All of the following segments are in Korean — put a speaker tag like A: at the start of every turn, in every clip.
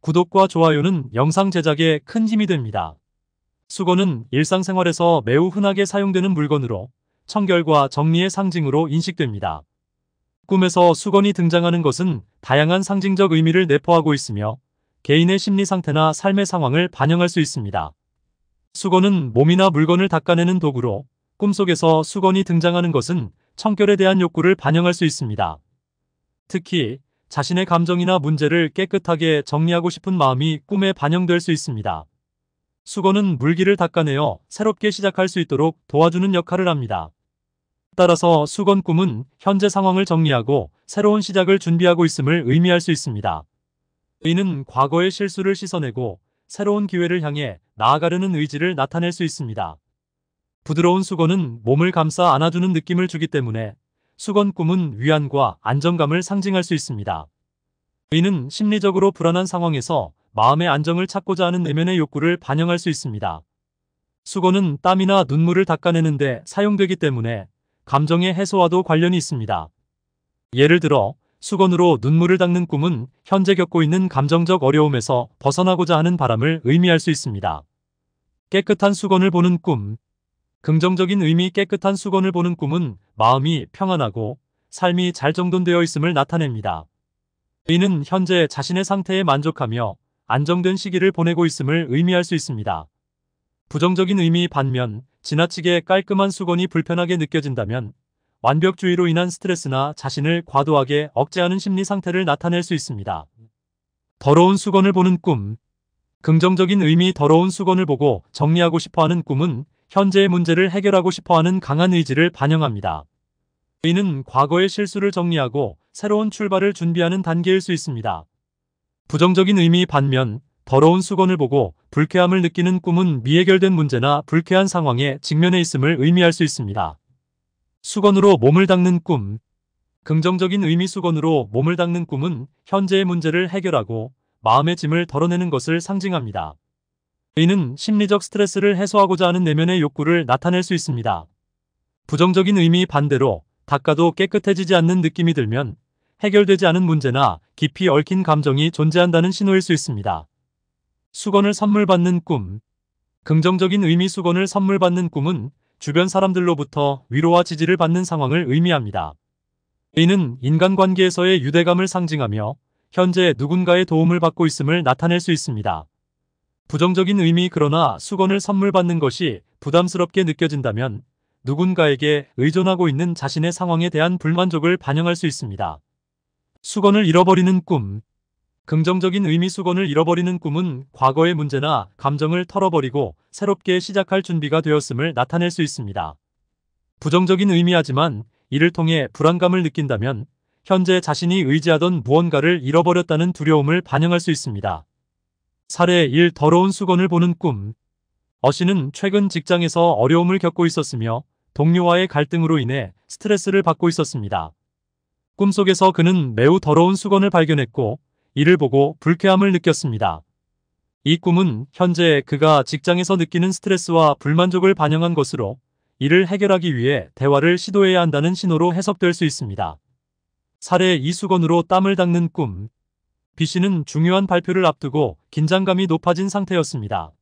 A: 구독과 좋아요는 영상 제작에 큰 힘이 됩니다. 수건은 일상생활에서 매우 흔하게 사용되는 물건으로 청결과 정리의 상징으로 인식됩니다. 꿈에서 수건이 등장하는 것은 다양한 상징적 의미를 내포하고 있으며 개인의 심리 상태나 삶의 상황을 반영할 수 있습니다. 수건은 몸이나 물건을 닦아내는 도구로 꿈속에서 수건이 등장하는 것은 청결에 대한 욕구를 반영할 수 있습니다. 특히 자신의 감정이나 문제를 깨끗하게 정리하고 싶은 마음이 꿈에 반영될 수 있습니다. 수건은 물기를 닦아내어 새롭게 시작할 수 있도록 도와주는 역할을 합니다. 따라서 수건 꿈은 현재 상황을 정리하고 새로운 시작을 준비하고 있음을 의미할 수 있습니다. 의는 과거의 실수를 씻어내고 새로운 기회를 향해 나아가려는 의지를 나타낼 수 있습니다. 부드러운 수건은 몸을 감싸 안아주는 느낌을 주기 때문에 수건 꿈은 위안과 안정감을 상징할 수 있습니다. 의는 심리적으로 불안한 상황에서 마음의 안정을 찾고자 하는 내면의 욕구를 반영할 수 있습니다. 수건은 땀이나 눈물을 닦아내는데 사용되기 때문에 감정의 해소와도 관련이 있습니다. 예를 들어 수건으로 눈물을 닦는 꿈은 현재 겪고 있는 감정적 어려움에서 벗어나고자 하는 바람을 의미할 수 있습니다. 깨끗한 수건을 보는 꿈, 긍정적인 의미 깨끗한 수건을 보는 꿈은 마음이 평안하고 삶이 잘 정돈되어 있음을 나타냅니다. 이는 현재 자신의 상태에 만족하며 안정된 시기를 보내고 있음을 의미할 수 있습니다. 부정적인 의미 반면 지나치게 깔끔한 수건이 불편하게 느껴진다면 완벽주의로 인한 스트레스나 자신을 과도하게 억제하는 심리 상태를 나타낼 수 있습니다. 더러운 수건을 보는 꿈 긍정적인 의미 더러운 수건을 보고 정리하고 싶어하는 꿈은 현재의 문제를 해결하고 싶어하는 강한 의지를 반영합니다. 이는 과거의 실수를 정리하고 새로운 출발을 준비하는 단계일 수 있습니다. 부정적인 의미 반면 더러운 수건을 보고 불쾌함을 느끼는 꿈은 미해결된 문제나 불쾌한 상황에 직면해 있음을 의미할 수 있습니다. 수건으로 몸을 닦는 꿈 긍정적인 의미 수건으로 몸을 닦는 꿈은 현재의 문제를 해결하고 마음의 짐을 덜어내는 것을 상징합니다. 의는 심리적 스트레스를 해소하고자 하는 내면의 욕구를 나타낼 수 있습니다. 부정적인 의미 반대로 닦아도 깨끗해지지 않는 느낌이 들면 해결되지 않은 문제나 깊이 얽힌 감정이 존재한다는 신호일 수 있습니다. 수건을 선물 받는 꿈 긍정적인 의미 수건을 선물 받는 꿈은 주변 사람들로부터 위로와 지지를 받는 상황을 의미합니다. 이는 인간관계에서의 유대감을 상징하며 현재 누군가의 도움을 받고 있음을 나타낼 수 있습니다. 부정적인 의미 그러나 수건을 선물 받는 것이 부담스럽게 느껴진다면 누군가에게 의존하고 있는 자신의 상황에 대한 불만족을 반영할 수 있습니다. 수건을 잃어버리는 꿈 긍정적인 의미 수건을 잃어버리는 꿈은 과거의 문제나 감정을 털어버리고 새롭게 시작할 준비가 되었음을 나타낼 수 있습니다. 부정적인 의미하지만 이를 통해 불안감을 느낀다면 현재 자신이 의지하던 무언가를 잃어버렸다는 두려움을 반영할 수 있습니다. 살의 1 더러운 수건을 보는 꿈. 어씨는 최근 직장에서 어려움을 겪고 있었으며 동료와의 갈등으로 인해 스트레스를 받고 있었습니다. 꿈속에서 그는 매우 더러운 수건을 발견했고 이를 보고 불쾌함을 느꼈습니다. 이 꿈은 현재 그가 직장에서 느끼는 스트레스와 불만족을 반영한 것으로 이를 해결하기 위해 대화를 시도해야 한다는 신호로 해석될 수 있습니다. 살의 2수건으로 땀을 닦는 꿈 B씨는 중요한 발표를 앞두고 긴장감이 높아진 상태였습니다.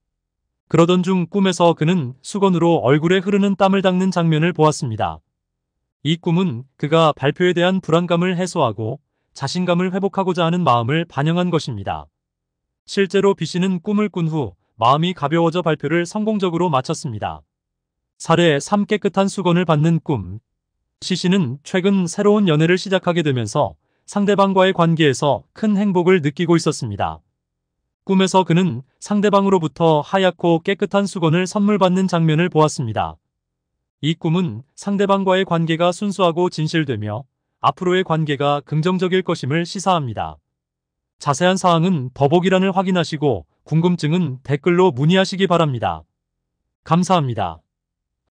A: 그러던 중 꿈에서 그는 수건으로 얼굴에 흐르는 땀을 닦는 장면을 보았습니다. 이 꿈은 그가 발표에 대한 불안감을 해소하고 자신감을 회복하고자 하는 마음을 반영한 것입니다. 실제로 B씨는 꿈을 꾼 후 마음이 가벼워져 발표를 성공적으로 마쳤습니다. 사례 3 깨끗한 수건을 받는 꿈 C씨는 최근 새로운 연애를 시작하게 되면서 상대방과의 관계에서 큰 행복을 느끼고 있었습니다. 꿈에서 그는 상대방으로부터 하얗고 깨끗한 수건을 선물 받는 장면을 보았습니다. 이 꿈은 상대방과의 관계가 순수하고 진실되며 앞으로의 관계가 긍정적일 것임을 시사합니다. 자세한 사항은 더보기란을 확인하시고 궁금증은 댓글로 문의하시기 바랍니다. 감사합니다.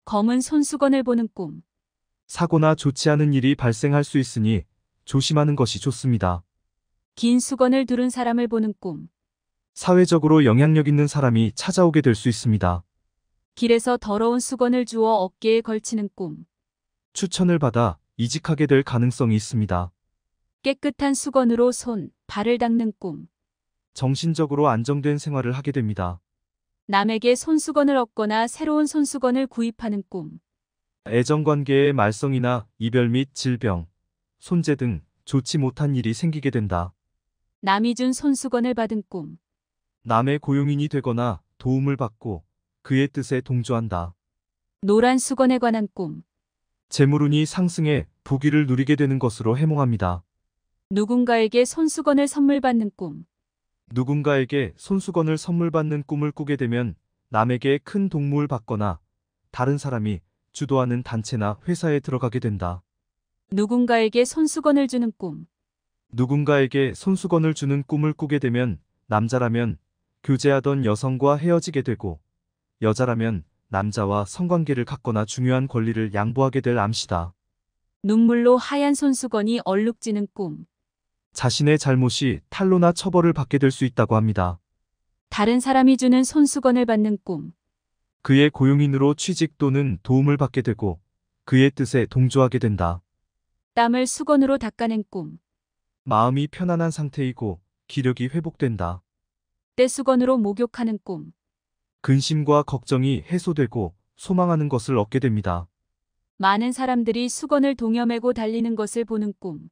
B: 검은 손수건을 보는 꿈.
A: 사고나 좋지 않은 일이 발생할 수
C: 있으니 조심하는 것이 좋습니다.
B: 긴 수건을 두른 사람을 보는 꿈.
C: 사회적으로 영향력 있는 사람이 찾아오게 될 수 있습니다.
B: 길에서 더러운 수건을 주워 어깨에 걸치는 꿈.
C: 추천을 받아 이직하게 될 가능성이 있습니다.
B: 깨끗한 수건으로 손, 발을 닦는 꿈.
C: 정신적으로 안정된 생활을 하게 됩니다.
B: 남에게 손수건을 얻거나 새로운 손수건을 구입하는 꿈.
C: 애정관계의 말썽이나 이별 및 질병, 손재 등 좋지 못한 일이 생기게 된다.
B: 남이준 손수건을 받은 꿈.
C: 남의 고용인이 되거나 도움을 받고 그의 뜻에 동조한다.
B: 노란 수건에 관한 꿈.
C: 재물운이 상승해 부귀를 누리게 되는 것으로 해몽합니다.
B: 누군가에게 손수건을 선물 받는 꿈.
C: 누군가에게 손수건을 선물 받는 꿈을 꾸게 되면 남에게 큰 동무를 받거나 다른 사람이 주도하는 단체나 회사에 들어가게 된다.
B: 누군가에게 손수건을 주는 꿈.
C: 누군가에게 손수건을 주는 꿈을 꾸게 되면 남자라면 교제하던 여성과 헤어지게 되고 여자라면 남자와 성관계를 갖거나 중요한 권리를 양보하게 될 암시다.
B: 눈물로 하얀 손수건이 얼룩지는 꿈.
C: 자신의 잘못이 탈로나 처벌을 받게 될 수 있다고 합니다.
B: 다른 사람이 주는 손수건을 받는 꿈.
C: 그의 고용인으로 취직 또는 도움을 받게 되고 그의 뜻에 동조하게 된다.
B: 땀을 수건으로 닦아낸 꿈.
C: 마음이 편안한 상태이고 기력이 회복된다.
B: 때수건으로 목욕하는 꿈.
C: 근심과 걱정이 해소되고 소망하는 것을 얻게 됩니다.
B: 많은 사람들이 수건을 동여매고 달리는 것을 보는 꿈.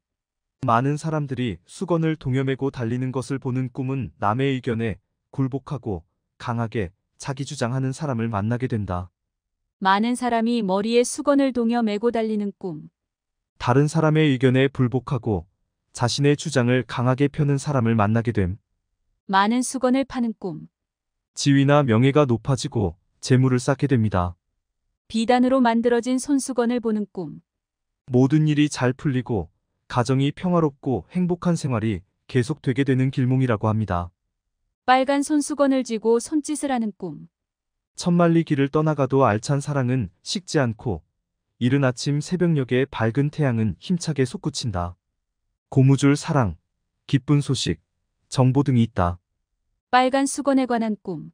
C: 많은 사람들이 수건을 동여매고 달리는 것을 보는 꿈은 남의 의견에 굴복하고 강하게 자기 주장하는 사람을 만나게 된다.
B: 많은 사람이 머리에 수건을 동여매고 달리는 꿈.
C: 다른 사람의 의견에 불복하고 자신의 주장을 강하게 펴는 사람을 만나게 됨.
B: 많은 수건을 파는 꿈.
C: 지위나 명예가 높아지고 재물을 쌓게 됩니다.
B: 비단으로 만들어진 손수건을 보는 꿈.
C: 모든 일이 잘 풀리고 가정이 평화롭고 행복한 생활이 계속되게 되는 길몽이라고 합니다.
B: 빨간 손수건을 쥐고 손짓을 하는 꿈.
C: 천만리 길을 떠나가도 알찬 사랑은 식지 않고 이른 아침 새벽녘의 밝은 태양은 힘차게 솟구친다. 고무줄 사랑, 기쁜 소식, 정보 등이 있다.
B: 빨간 수건에 관한 꿈.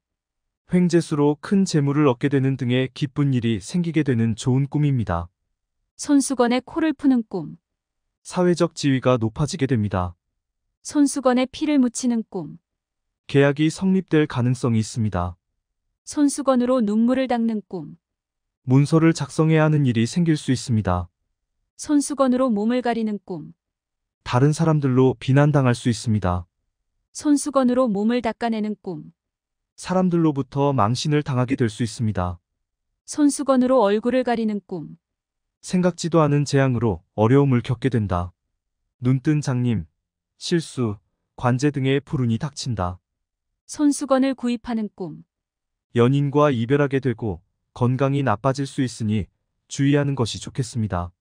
C: 횡재수로 큰 재물을 얻게 되는 등의 기쁜 일이 생기게 되는 좋은 꿈입니다.
B: 손수건에 코를 푸는 꿈.
C: 사회적 지위가 높아지게 됩니다.
B: 손수건에 피를 묻히는 꿈.
C: 계약이 성립될 가능성이 있습니다.
B: 손수건으로 눈물을 닦는 꿈.
C: 문서를 작성해야 하는 일이 생길 수 있습니다.
B: 손수건으로 몸을 가리는 꿈.
C: 다른 사람들로 비난당할 수 있습니다.
B: 손수건으로 몸을 닦아내는 꿈.
C: 사람들로부터 망신을 당하게 될 수 있습니다.
B: 손수건으로 얼굴을 가리는 꿈.
C: 생각지도 않은 재앙으로 어려움을 겪게 된다. 눈뜬 장님, 실수, 관제 등의 불운이 닥친다.
B: 손수건을 구입하는 꿈.
C: 연인과 이별하게 되고 건강이 나빠질 수 있으니 주의하는 것이 좋겠습니다.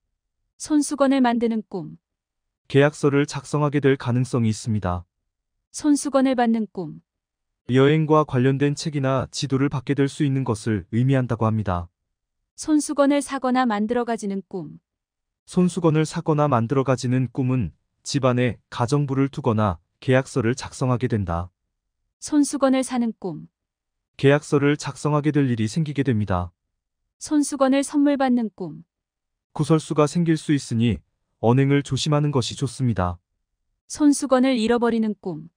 B: 손수건을 만드는 꿈.
C: 계약서를 작성하게 될 가능성이 있습니다.
B: 손수건을 받는 꿈.
C: 여행과 관련된 책이나 지도를 받게 될 수 있는 것을 의미한다고 합니다.
B: 손수건을 사거나 만들어 가지는 꿈.
C: 손수건을 사거나 만들어 가지는 꿈은 집안에 가정부를 두거나 계약서를 작성하게 된다.
B: 손수건을 사는 꿈.
C: 계약서를 작성하게 될 일이 생기게 됩니다.
B: 손수건을 선물 받는 꿈.
C: 구설수가 생길 수 있으니 언행을 조심하는 것이 좋습니다.
B: 손수건을 잃어버리는 꿈.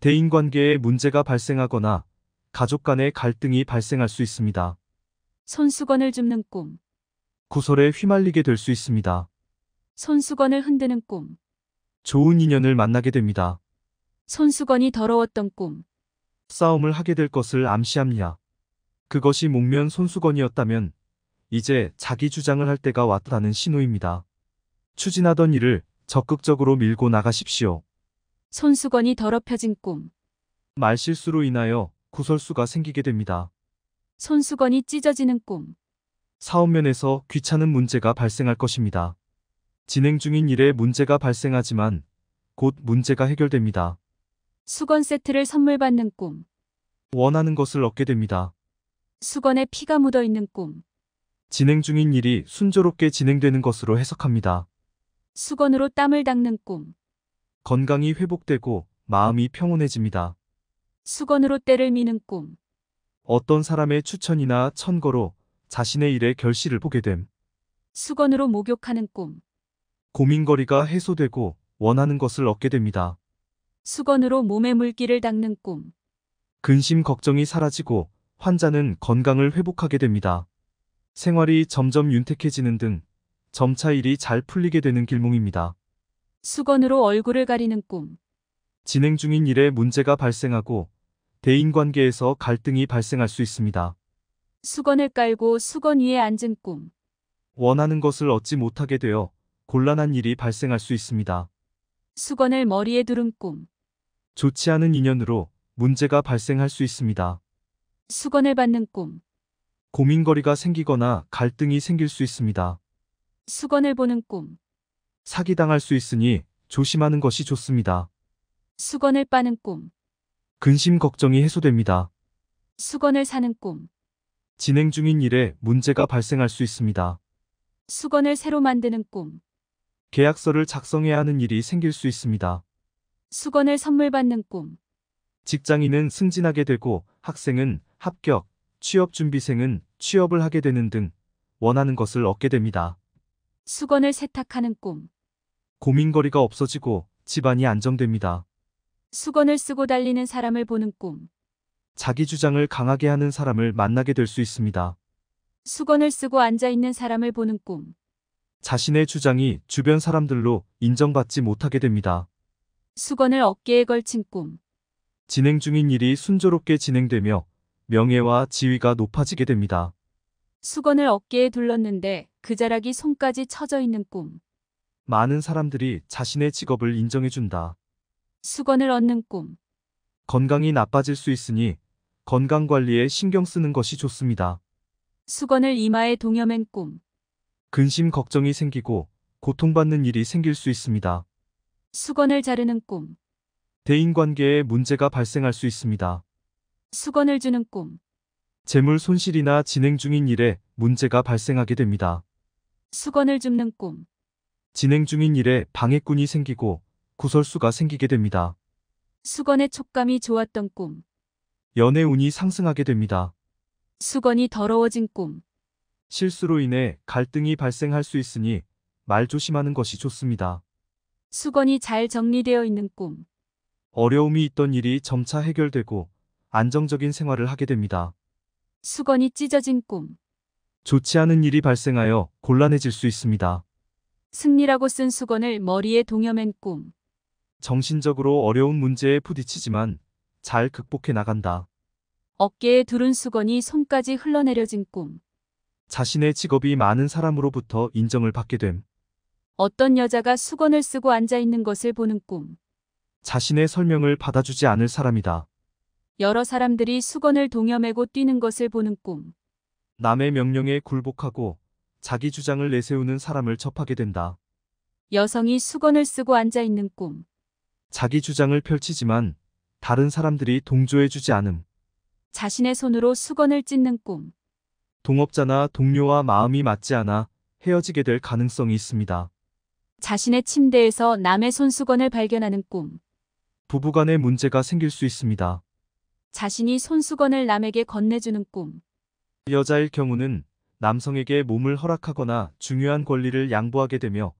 C: 대인관계에 문제가 발생하거나 가족 간의 갈등이 발생할 수 있습니다.
B: 손수건을 줍는 꿈.
C: 구설에 휘말리게 될 수 있습니다.
B: 손수건을 흔드는 꿈.
C: 좋은 인연을 만나게 됩니다.
B: 손수건이 더러웠던 꿈.
C: 싸움을 하게 될 것을 암시합니다. 그것이 목면 손수건이었다면 이제 자기 주장을 할 때가 왔다는 신호입니다. 추진하던 일을 적극적으로 밀고 나가십시오.
B: 손수건이 더럽혀진 꿈.
C: 말실수로 인하여 구설수가 생기게 됩니다.
B: 손수건이 찢어지는 꿈.
C: 사업면에서 귀찮은 문제가 발생할 것입니다. 진행 중인 일에 문제가 발생하지만 곧 문제가 해결됩니다.
B: 수건 세트를 선물 받는 꿈.
C: 원하는 것을 얻게 됩니다.
B: 수건에 피가 묻어 있는 꿈.
C: 진행 중인 일이 순조롭게 진행되는 것으로 해석합니다.
B: 수건으로 땀을 닦는 꿈.
C: 건강이 회복되고 마음이 평온해집니다.
B: 수건으로 때를 미는 꿈.
C: 어떤 사람의 추천이나 천거로 자신의 일에 결실을 보게 됨.
B: 수건으로 목욕하는 꿈.
C: 고민거리가 해소되고 원하는 것을 얻게 됩니다.
B: 수건으로 몸의 물기를 닦는 꿈.
C: 근심 걱정이 사라지고 환자는 건강을 회복하게 됩니다. 생활이 점점 윤택해지는 등 점차 일이 잘 풀리게 되는 길몽입니다.
B: 수건으로 얼굴을 가리는 꿈.
C: 진행 중인 일에 문제가 발생하고 대인관계에서 갈등이 발생할 수 있습니다.
B: 수건을 깔고 수건 위에 앉은 꿈.
C: 원하는 것을 얻지 못하게 되어 곤란한 일이 발생할 수 있습니다.
B: 수건을 머리에 두른 꿈.
C: 좋지 않은 인연으로 문제가 발생할 수 있습니다.
B: 수건을 받는 꿈,
C: 고민거리가 생기거나 갈등이 생길 수 있습니다.
B: 수건을 보는 꿈,
C: 사기당할 수 있으니 조심하는 것이 좋습니다.
B: 수건을 빠는 꿈,
C: 근심 걱정이 해소됩니다.
B: 수건을 사는 꿈,
C: 진행 중인 일에 문제가 발생할 수 있습니다.
B: 수건을 새로 만드는 꿈,
C: 계약서를 작성해야 하는 일이 생길 수 있습니다.
B: 수건을 선물 받는 꿈.
C: 직장인은 승진하게 되고 학생은 합격, 취업준비생은 취업을 하게 되는 등 원하는 것을 얻게 됩니다.
B: 수건을 세탁하는 꿈.
C: 고민거리가 없어지고 집안이 안정됩니다.
B: 수건을 쓰고 달리는 사람을 보는 꿈.
C: 자기 주장을 강하게 하는 사람을 만나게 될 수 있습니다.
B: 수건을 쓰고 앉아 있는 사람을 보는 꿈.
C: 자신의 주장이 주변 사람들로 인정받지 못하게 됩니다.
B: 수건을 어깨에 걸친 꿈.
C: 진행 중인 일이 순조롭게 진행되며 명예와 지위가 높아지게 됩니다.
B: 수건을 어깨에 둘렀는데 그 자락이 손까지 처져 있는 꿈.
C: 많은 사람들이 자신의 직업을 인정해준다.
B: 수건을 얻는 꿈.
C: 건강이 나빠질 수 있으니 건강 관리에 신경 쓰는 것이 좋습니다.
B: 수건을 이마에 동여맨 꿈.
C: 근심 걱정이 생기고 고통받는 일이 생길 수 있습니다.
B: 수건을 자르는 꿈.
C: 대인관계에 문제가 발생할 수 있습니다.
B: 수건을 주는 꿈.
C: 재물 손실이나 진행 중인 일에 문제가 발생하게 됩니다.
B: 수건을 줍는 꿈.
C: 진행 중인 일에 방해꾼이 생기고 구설수가 생기게 됩니다.
B: 수건의 촉감이 좋았던 꿈.
C: 연애 운이 상승하게 됩니다.
B: 수건이 더러워진 꿈.
C: 실수로 인해 갈등이 발생할 수 있으니 말 조심하는 것이 좋습니다.
B: 수건이 잘 정리되어 있는 꿈.
C: 어려움이 있던 일이 점차 해결되고 안정적인 생활을 하게 됩니다.
B: 수건이 찢어진 꿈.
C: 좋지 않은 일이 발생하여 곤란해질 수 있습니다.
B: 승리라고 쓴 수건을 머리에 동여맨 꿈.
C: 정신적으로 어려운 문제에 부딪히지만 잘 극복해 나간다.
B: 어깨에 두른 수건이 손까지 흘러내려진 꿈.
C: 자신의 직업이 많은 사람으로부터 인정을 받게 됨.
B: 어떤 여자가 수건을 쓰고 앉아있는 것을 보는 꿈.
C: 자신의 설명을 받아주지 않을 사람이다.
B: 여러 사람들이 수건을 동여매고 뛰는 것을 보는 꿈.
C: 남의 명령에 굴복하고 자기 주장을 내세우는 사람을 접하게 된다.
B: 여성이 수건을 쓰고 앉아있는 꿈.
C: 자기 주장을 펼치지만 다른 사람들이 동조해주지 않음.
B: 자신의 손으로 수건을 찢는 꿈.
C: 동업자나 동료와 마음이 맞지 않아 헤어지게 될 가능성이 있습니다.
B: 자신의 침대에서 남의 손수건을 발견하는 꿈.
C: 부부간에 문제가 생길 수 있습니다.
B: 자신이 손수건을 남에게 건네주는 꿈.
C: 여자일 경우는 남성에게 몸을 허락하거나 중요한 권리를 양보하게 되며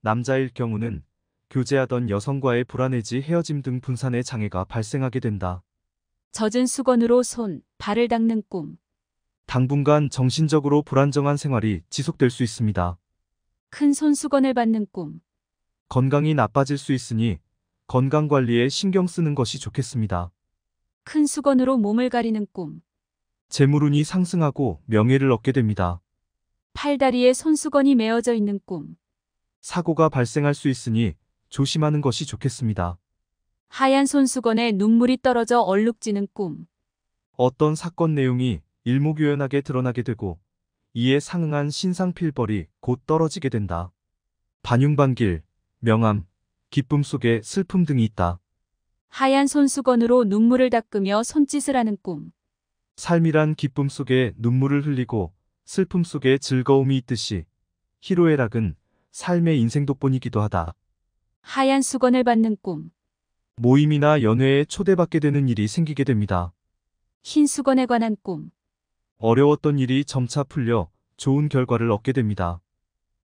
C: 남자일 경우는 교제하던 여성과의 불안해지 헤어짐 등 분산의 장애가 발생하게 된다.
B: 젖은 수건으로 손, 발을 닦는 꿈.
C: 당분간 정신적으로 불안정한 생활이 지속될 수 있습니다.
B: 큰 손수건을 받는 꿈.
C: 건강이 나빠질 수 있으니 건강 관리에 신경 쓰는 것이 좋겠습니다.
B: 큰 수건으로 몸을 가리는 꿈.
C: 재물운이 상승하고 명예를 얻게 됩니다.
B: 팔다리에 손수건이 메어져 있는 꿈.
C: 사고가 발생할 수 있으니 조심하는 것이 좋겠습니다.
B: 하얀 손수건에 눈물이 떨어져 얼룩지는 꿈.
C: 어떤 사건 내용이 일목요연하게 드러나게 되고 이에 상응한 신상필벌이 곧 떨어지게 된다. 반윤반길, 명암 기쁨 속에 슬픔 등이 있다.
B: 하얀 손수건으로 눈물을 닦으며 손짓을 하는 꿈.
C: 삶이란 기쁨 속에 눈물을 흘리고 슬픔 속에 즐거움이 있듯이 희로애 락은 삶의 인생 돋보이기도 하다.
B: 하얀 수건을 받는 꿈.
C: 모임이나 연회에 초대받게 되는 일이 생기게 됩니다.
B: 흰 수건에 관한 꿈.
C: 어려웠던 일이 점차 풀려 좋은 결과를 얻게 됩니다.